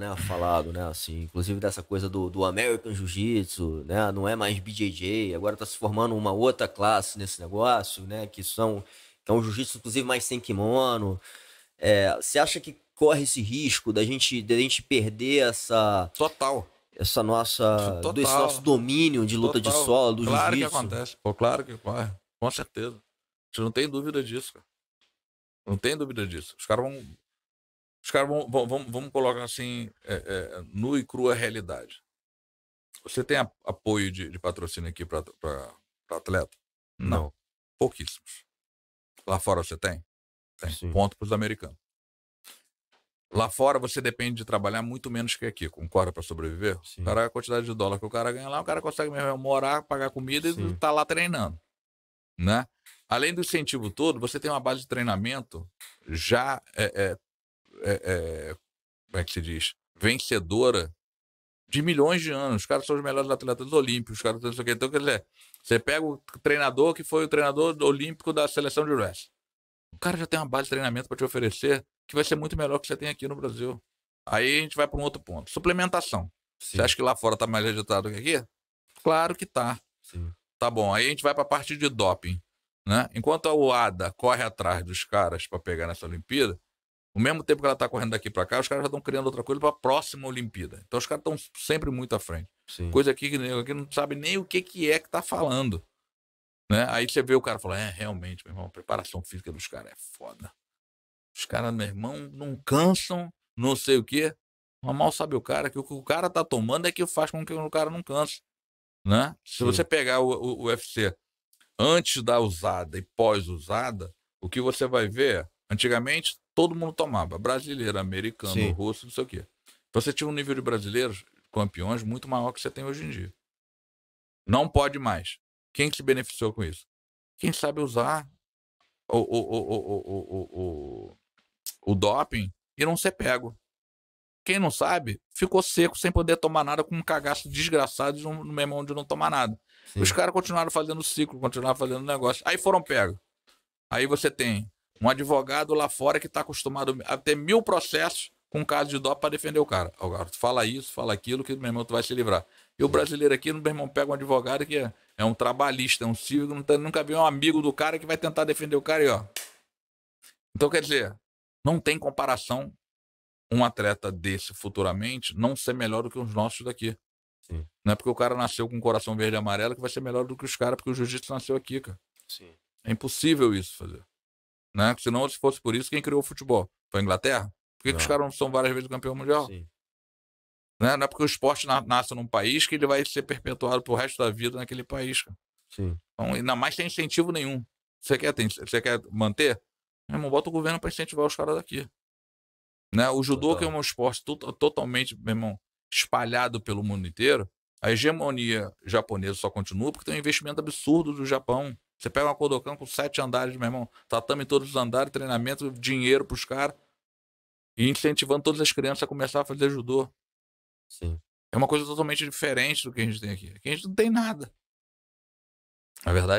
né, falado, né, assim, inclusive dessa coisa do, do American Jiu-Jitsu, né, não é mais BJJ, agora tá se formando uma outra classe nesse negócio, né, que são, que é um jiu-jitsu, inclusive, mais sem kimono. É, você acha que corre esse risco da gente, da gente perder essa... Total. Essa nossa, Total. esse nosso domínio de luta Total. de solo, do jiu-jitsu? Claro que acontece, pô, claro que corre, com certeza. Você não tem dúvida disso, cara. Não tem dúvida disso. Os caras vão os caras vão, vão, vão colocar assim, é, é, nu e crua realidade. Você tem a, apoio de, de, patrocínio aqui para atleta? Não. Não. Pouquíssimos. Lá fora você tem? Tem. Sim. Ponto para os americanos. Lá fora você depende de trabalhar muito menos que aqui, concorda para sobreviver? Sim. cara, a quantidade de dólar que o cara ganha lá, o cara consegue mesmo morar, pagar comida Sim. e tá lá treinando. Né? Além do incentivo todo, você tem uma base de treinamento já é, é, é, é, como é que se diz? Vencedora de milhões de anos. Os caras são os melhores atletas olímpicos, os caras não sei o que. Então, quer dizer, você pega o treinador que foi o treinador olímpico da seleção de wrestling. O cara já tem uma base de treinamento para te oferecer que vai ser muito melhor que você tem aqui no Brasil. Aí a gente vai para um outro ponto. Suplementação. Sim. Você acha que lá fora tá mais agitado que aqui? Claro que tá. Sim. Tá bom. Aí a gente vai para a parte de doping. Né? Enquanto a UADA corre atrás dos caras para pegar nessa Olimpíada, no mesmo tempo que ela está correndo daqui para cá, os caras já estão criando outra coisa para a próxima Olimpíada. Então os caras estão sempre muito à frente. Sim. Coisa aqui que não sabe nem o que, que é que está falando. Né? Aí você vê o cara falando, é, realmente, meu irmão, a preparação física dos caras é foda. Os caras, meu irmão, não cansam, não sei o quê. Mas mal sabe o cara que o que o cara tá tomando é que faz com que o cara não canse. Né? Se você pegar o, o, o UFC antes da usada e pós-usada, o que você vai ver é Antigamente, todo mundo tomava. Brasileiro, americano, Sim. russo, não sei o quê. Então, você tinha um nível de brasileiros campeões muito maior que você tem hoje em dia. Não pode mais. Quem se beneficiou com isso? Quem sabe usar o, o, o, o, o doping e não ser pego. Quem não sabe, ficou seco sem poder tomar nada, com um cagaço desgraçado de um, no mesmo onde não tomar nada. Sim. Os caras continuaram fazendo ciclo, continuaram fazendo negócio. Aí foram pegos. Aí você tem um advogado lá fora que está acostumado a ter mil processos com caso de dó para defender o cara. Agora, tu fala isso, fala aquilo, que meu irmão tu vai se livrar. E o brasileiro aqui, meu irmão, pega um advogado que é, é um trabalhista, é um cívico, não tá, nunca viu um amigo do cara que vai tentar defender o cara e ó. Então, quer dizer, não tem comparação um atleta desse futuramente não ser melhor do que os nossos daqui. Sim. Não é porque o cara nasceu com coração verde e amarelo que vai ser melhor do que os caras, porque o jiu-jitsu nasceu aqui, cara. Sim. É impossível isso fazer. Né? não se fosse por isso, quem criou o futebol? Foi a Inglaterra? Por que, que os caras não são várias vezes campeão mundial? Sim. Né? Não é porque o esporte na, nasce num país que ele vai ser perpetuado pro resto da vida naquele país. Cara. Sim. Então, ainda mais sem incentivo nenhum. Você quer, tem, você quer manter? Meu irmão, bota o governo para incentivar os caras daqui. Né? O judô, Total. que é um esporte to tota, totalmente, meu irmão, espalhado pelo mundo inteiro, a hegemonia japonesa só continua porque tem um investimento absurdo do Japão você pega uma Kodokan com sete andares, meu irmão, tatame em todos os andares, treinamento, dinheiro para os caras, e incentivando todas as crianças a começar a fazer judô. Sim. É uma coisa totalmente diferente do que a gente tem aqui. Aqui a gente não tem nada. Na é verdade